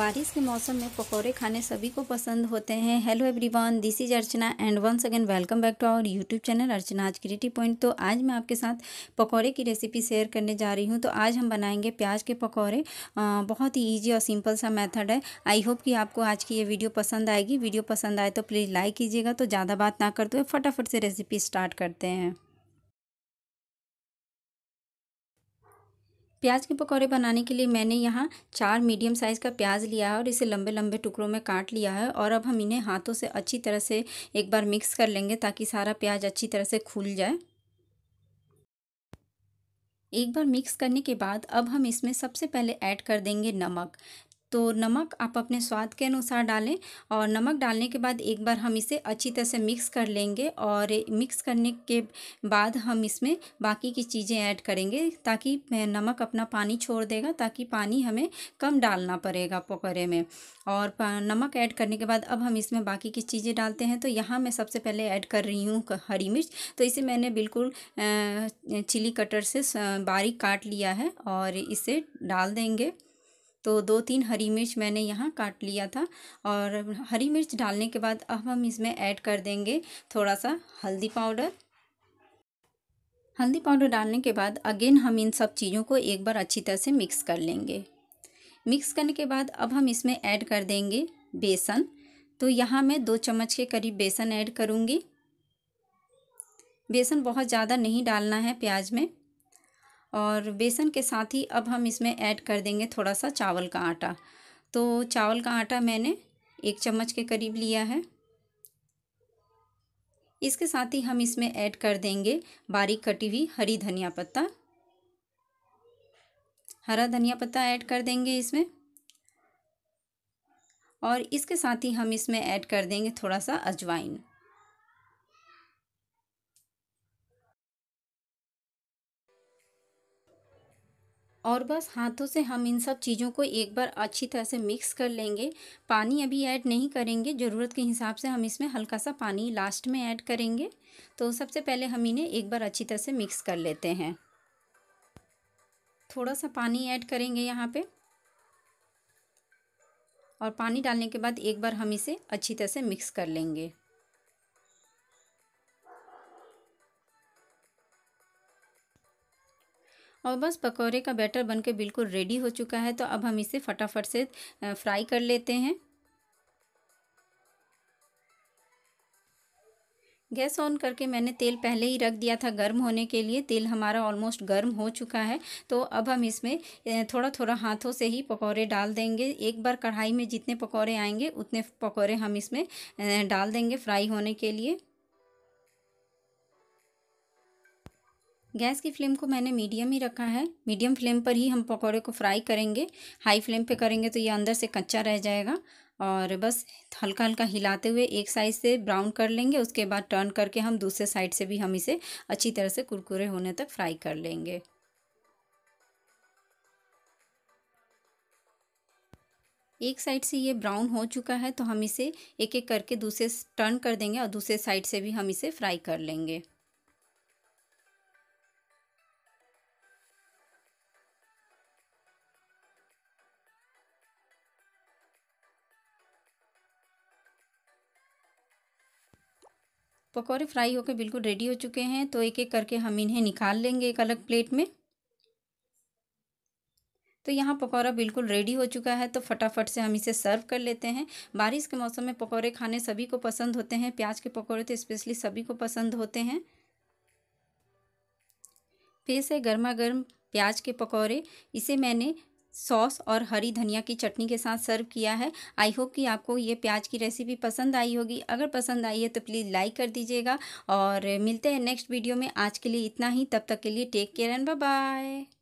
बारिश के मौसम में पकौड़े खाने सभी को पसंद होते हैं hello everyone this is Archana and once again welcome back to our YouTube channel Archana आज क्रिएटिव पॉइंट तो आज मैं आपके साथ पकौड़े की रेसिपी शेयर करने जा रही हूं तो आज हम बनाएंगे प्याज के पकौड़े बहुत ही ईजी और सिंपल सा मैथड है आई होप कि आपको आज की ये वीडियो पसंद आएगी वीडियो पसंद आए तो प्लीज़ लाइक कीजिएगा तो ज़्यादा बात ना करते हुए फटाफट से रेसिपी स्टार्ट करते हैं प्याज के पकौड़े बनाने के लिए मैंने यहाँ चार मीडियम साइज़ का प्याज लिया है और इसे लंबे लंबे टुकड़ों में काट लिया है और अब हम इन्हें हाथों से अच्छी तरह से एक बार मिक्स कर लेंगे ताकि सारा प्याज अच्छी तरह से खुल जाए एक बार मिक्स करने के बाद अब हम इसमें सबसे पहले ऐड कर देंगे नमक तो नमक आप अपने स्वाद के अनुसार डालें और नमक डालने के बाद एक बार हम इसे अच्छी तरह से मिक्स कर लेंगे और मिक्स करने के बाद हम इसमें बाकी की चीज़ें ऐड करेंगे ताकि नमक अपना पानी छोड़ देगा ताकि पानी हमें कम डालना पड़ेगा पकौड़े में और नमक ऐड करने के बाद अब हम इसमें बाकी की चीज़ें डालते हैं तो यहाँ मैं सबसे पहले ऐड कर रही हूँ हरी मिर्च तो इसे मैंने बिल्कुल चिली कटर से बारीक काट लिया है और इसे डाल देंगे तो दो तीन हरी मिर्च मैंने यहाँ काट लिया था और हरी मिर्च डालने के बाद अब हम इसमें ऐड कर देंगे थोड़ा सा हल्दी पाउडर हल्दी पाउडर डालने के बाद अगेन हम इन सब चीज़ों को एक बार अच्छी तरह से मिक्स कर लेंगे मिक्स करने के बाद अब हम इसमें ऐड कर देंगे बेसन तो यहाँ मैं दो चम्मच के करीब बेसन ऐड करूँगी बेसन बहुत ज़्यादा नहीं डालना है प्याज में और बेसन के साथ ही अब हम इसमें ऐड कर देंगे थोड़ा सा चावल का आटा तो चावल का आटा मैंने एक चम्मच के करीब लिया है इसके साथ ही हम इसमें ऐड कर देंगे बारीक कटी हुई हरी धनिया पत्ता हरा धनिया पत्ता ऐड कर देंगे इसमें और इसके साथ ही हम इसमें ऐड कर देंगे थोड़ा सा अजवाइन और बस हाथों से हम इन सब चीज़ों को एक बार अच्छी तरह से मिक्स कर लेंगे पानी अभी ऐड नहीं करेंगे ज़रूरत के हिसाब से हम इसमें हल्का सा पानी लास्ट में ऐड करेंगे तो सबसे पहले हम इन्हें एक बार अच्छी तरह से मिक्स कर लेते हैं थोड़ा सा पानी ऐड करेंगे यहाँ पे और पानी डालने के बाद एक बार हम इसे अच्छी तरह से मिक्स कर लेंगे और बस पकौड़े का बैटर के बिल्कुल रेडी हो चुका है तो अब हम इसे फटाफट से फ्राई कर लेते हैं गैस ऑन करके मैंने तेल पहले ही रख दिया था गर्म होने के लिए तेल हमारा ऑलमोस्ट गर्म हो चुका है तो अब हम इसमें थोड़ा थोड़ा हाथों से ही पकौड़े डाल देंगे एक बार कढ़ाई में जितने पकौड़े आएंगे उतने पकौड़े हम इसमें डाल देंगे फ्राई होने के लिए गैस की फ्लेम को मैंने मीडियम ही रखा है मीडियम फ्लेम पर ही हम पकौड़े को फ्राई करेंगे हाई फ्लेम पे करेंगे तो ये अंदर से कच्चा रह जाएगा और बस हल्का हल्का हिलाते हुए एक साइड से ब्राउन कर लेंगे उसके बाद टर्न करके हम दूसरे साइड से भी हम इसे अच्छी तरह से कुरकुरे होने तक फ्राई कर लेंगे एक साइड से ये ब्राउन हो चुका है तो हम इसे एक एक करके दूसरे टर्न कर देंगे और दूसरे साइड से भी हम इसे फ्राई कर लेंगे पकौड़े फ्राई होकर बिल्कुल रेडी हो चुके हैं तो एक एक करके हम इन्हें निकाल लेंगे एक अलग प्लेट में तो यहाँ पकौड़ा बिल्कुल रेडी हो चुका है तो फटाफट से हम इसे सर्व कर लेते हैं बारिश के मौसम में पकौड़े खाने सभी को पसंद होते हैं प्याज के पकौड़े तो स्पेशली सभी को पसंद होते हैं फिर से गर्मा गर्म प्याज के पकौड़े इसे मैंने सॉस और हरी धनिया की चटनी के साथ सर्व किया है आई होप कि आपको ये प्याज की रेसिपी पसंद आई होगी अगर पसंद आई है तो प्लीज़ लाइक कर दीजिएगा और मिलते हैं नेक्स्ट वीडियो में आज के लिए इतना ही तब तक के लिए टेक केयर एंड बाय